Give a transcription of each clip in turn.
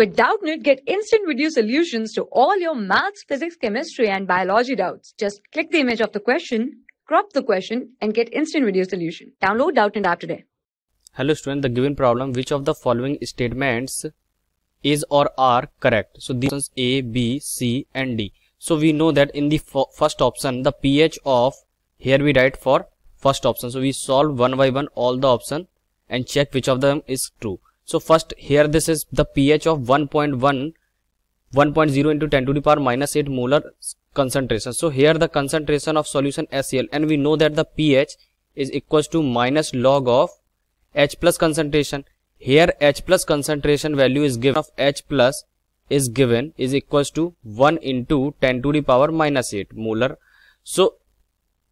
With Doubtnit, get instant video solutions to all your maths, physics, chemistry, and biology doubts. Just click the image of the question, crop the question, and get instant video solution. Download Doubtnit app today. Hello student, the given problem, which of the following statements is or are correct? So these are A, B, C, and D. So we know that in the first option, the pH of, here we write for first option. So we solve one by one all the option and check which of them is true. So first here this is the pH of 1.1, 1.0 into 10 to the power minus 8 molar concentration. So here the concentration of solution HCl and we know that the pH is equals to minus log of H plus concentration. Here H plus concentration value is given of H plus is given is equals to 1 into 10 to the power minus 8 molar. So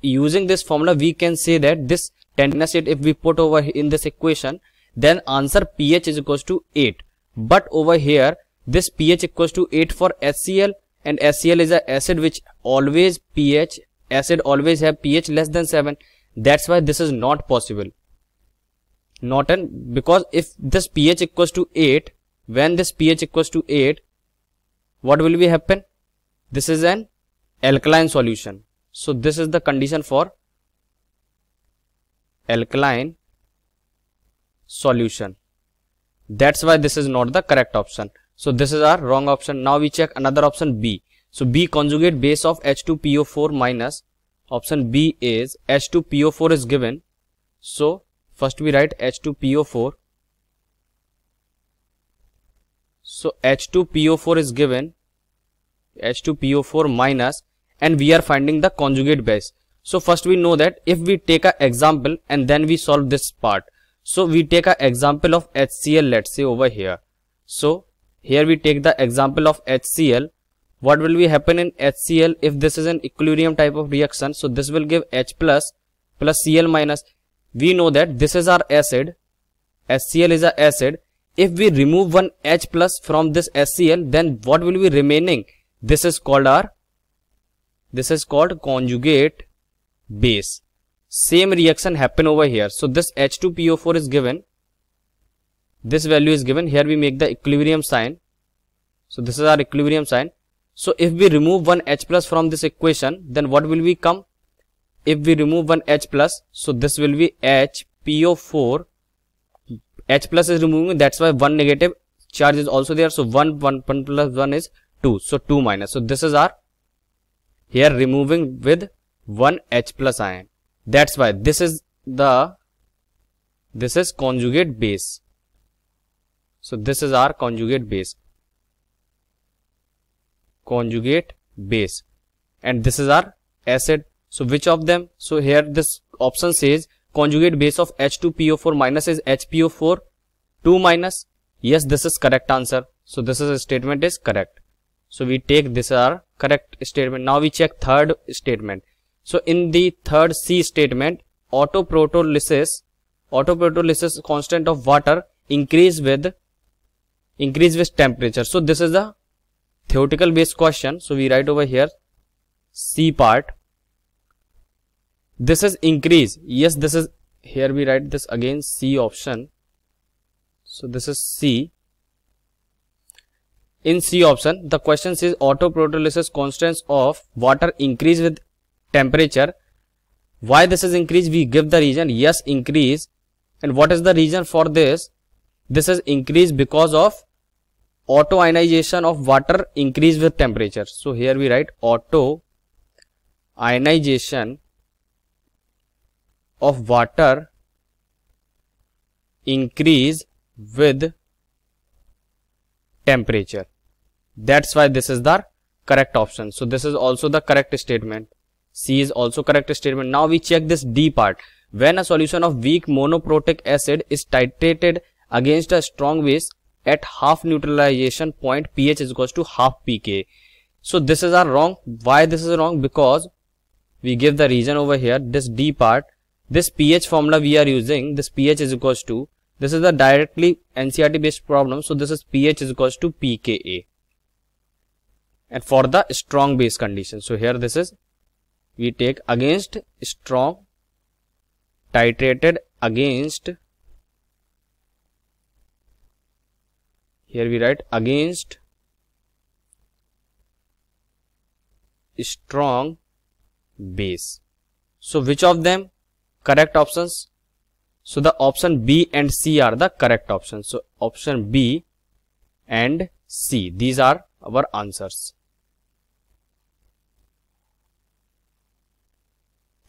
using this formula we can say that this 10 minus 8 if we put over in this equation then answer pH is equals to 8. But over here, this pH equals to 8 for HCl and HCl is an acid which always pH, acid always have pH less than 7. That's why this is not possible. Not an, because if this pH equals to 8, when this pH equals to 8, what will be happen? This is an alkaline solution. So this is the condition for alkaline solution. That's why this is not the correct option. So this is our wrong option. Now we check another option B. So B conjugate base of H2PO4 minus option B is H2PO4 is given. So first we write H2PO4. So H2PO4 is given H2PO4 minus and we are finding the conjugate base. So first we know that if we take an example and then we solve this part. So we take an example of HCl let's say over here. So here we take the example of HCl. What will be happen in HCl if this is an equilibrium type of reaction? So this will give H plus plus Cl minus. We know that this is our acid. HCl is a acid. If we remove one H plus from this HCl then what will be remaining? This is called our this is called conjugate base same reaction happen over here. So this H2PO4 is given. This value is given. Here we make the equilibrium sign. So this is our equilibrium sign. So if we remove one H plus from this equation, then what will we come? If we remove one H plus, so this will be HPO4. H plus is removing, that's why one negative charge is also there. So 1, 1, 1 plus 1 is 2. So 2 minus. So this is our here removing with 1 H plus ion that's why this is the this is conjugate base so this is our conjugate base conjugate base and this is our acid so which of them so here this option says conjugate base of H2PO4 minus is HPO4 2 minus yes this is correct answer so this is a statement is correct so we take this our correct statement now we check third statement so in the third C statement, autoprotolysis, autoprotolysis constant of water increase with increase with temperature. So this is the theoretical based question. So we write over here C part. This is increase. Yes, this is here we write this again C option. So this is C. In C option, the question says autoprotolysis constants of water increase with temperature why this is increased we give the reason yes increase and what is the reason for this this is increased because of auto ionization of water increase with temperature so here we write auto ionization of water increase with temperature that's why this is the correct option so this is also the correct statement C is also correct statement. Now we check this D part. When a solution of weak monoprotic acid is titrated against a strong base at half neutralization point pH is equals to half pK. So this is our wrong. Why this is wrong? Because we give the reason over here, this D part, this pH formula we are using, this pH is equals to, this is a directly NCRT based problem. So this is pH is equals to pKa and for the strong base condition. So here this is we take against strong titrated against here we write against strong base so which of them correct options so the option b and c are the correct options so option b and c these are our answers